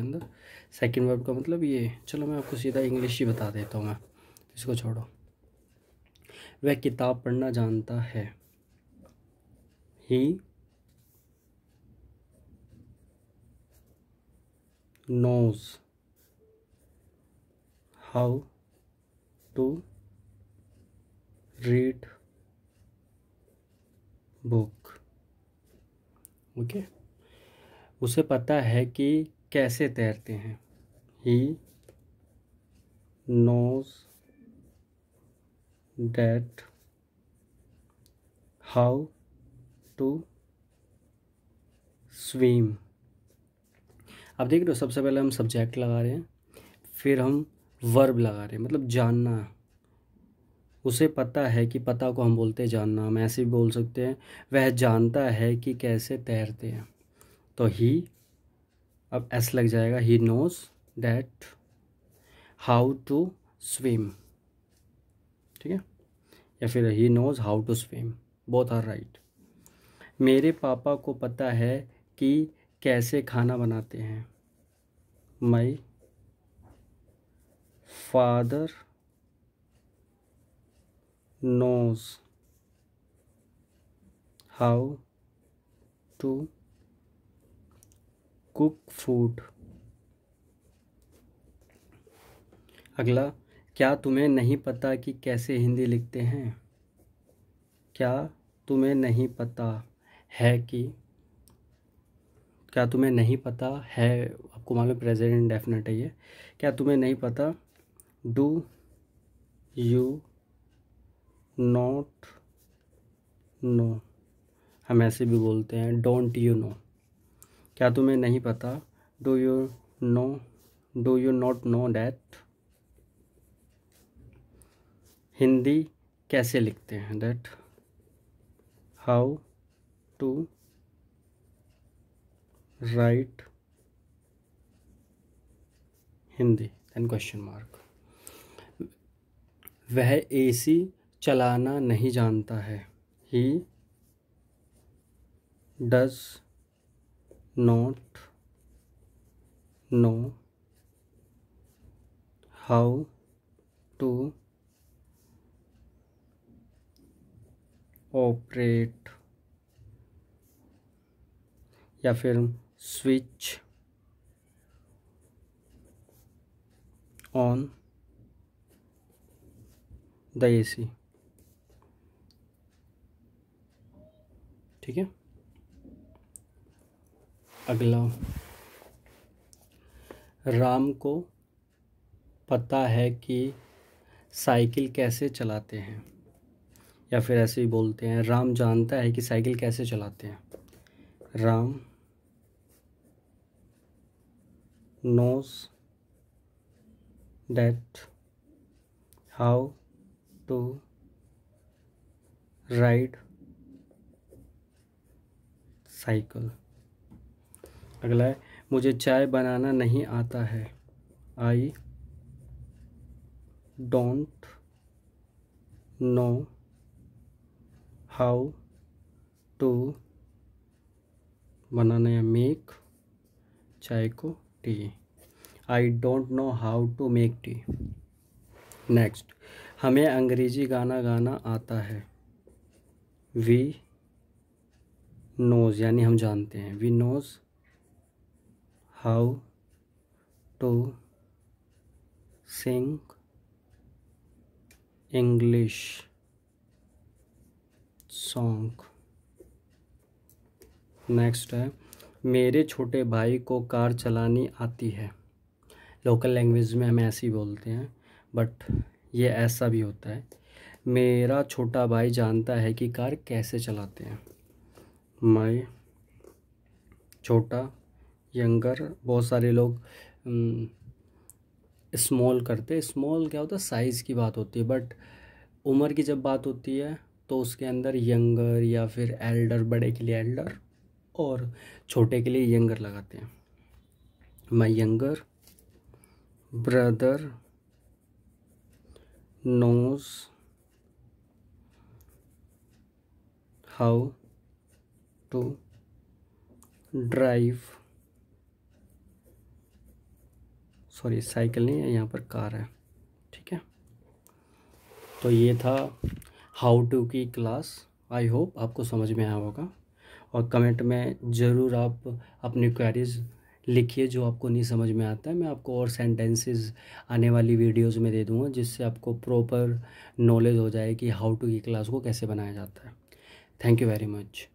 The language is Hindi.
अंदर सेकेंड वर्ब का मतलब ये चलो मैं आपको सीधा इंग्लिश ही बता देता हूँ मैं इसको छोड़ो वह किताब पढ़ना जानता है he knows how to read book okay उसे पता है कि कैसे तैरते हैं he knows that how to swim अब देख रहे हो सबसे पहले हम सब्जेक्ट लगा रहे हैं फिर हम वर्ब लगा रहे हैं मतलब जानना उसे पता है कि पता को हम बोलते हैं जानना हम ऐसे भी बोल सकते हैं वह जानता है कि कैसे तैरते हैं तो ही अब एस लग जाएगा he knows that how to swim ठीक है या फिर he knows how to swim both are right मेरे पापा को पता है कि कैसे खाना बनाते हैं my father knows how to cook food अगला क्या तुम्हें नहीं पता कि कैसे हिंदी लिखते हैं क्या तुम्हें नहीं पता है कि क्या तुम्हें नहीं पता है आपको मालूम प्रेजेंट डेफिनेट है ये क्या तुम्हें नहीं पता डू यू नोट नो हम ऐसे भी बोलते हैं डोंट यू नो क्या तुम्हें नहीं पता do you know do you not know that Hindi कैसे लिखते हैं that how to write Hindi an question mark वह एसी चलाना नहीं जानता है he does not know how to operate या फिर switch on द एसी ठीक है अगला राम को पता है कि साइकिल कैसे चलाते हैं या फिर ऐसे ही बोलते हैं राम जानता है कि साइकिल कैसे चलाते हैं Ram knows that how to ride cycle अगला है मुझे चाय बनाना नहीं आता है I don't know how to बनाना या मेक चाय को tea I don't know how to make tea next हमें अंग्रेजी गाना गाना आता है वी नोज़ यानी हम जानते हैं we knows how to sing English song next है मेरे छोटे भाई को कार चलानी आती है लोकल लैंग्वेज में हम ऐसे ही बोलते हैं बट ये ऐसा भी होता है मेरा छोटा भाई जानता है कि कार कैसे चलाते हैं माई छोटा यंगर बहुत सारे लोग स्मॉल करते स्मॉल क्या होता है साइज़ की बात होती है बट उम्र की जब बात होती है तो उसके अंदर यंगर या फिर एल्डर बड़े के लिए एल्डर और छोटे के लिए यंगर लगाते हैं my younger brother knows how to drive sorry cycle नहीं है यहाँ पर कार है ठीक है तो ये था हाउ टू की क्लास आई होप आपको समझ में आया होगा और कमेंट में ज़रूर आप अपनी क्वेरीज लिखिए जो आपको नहीं समझ में आता है मैं आपको और सेंटेंसेस आने वाली वीडियोस में दे दूँगा जिससे आपको प्रॉपर नॉलेज हो जाए कि हाउ टू की क्लास को कैसे बनाया जाता है थैंक यू वेरी मच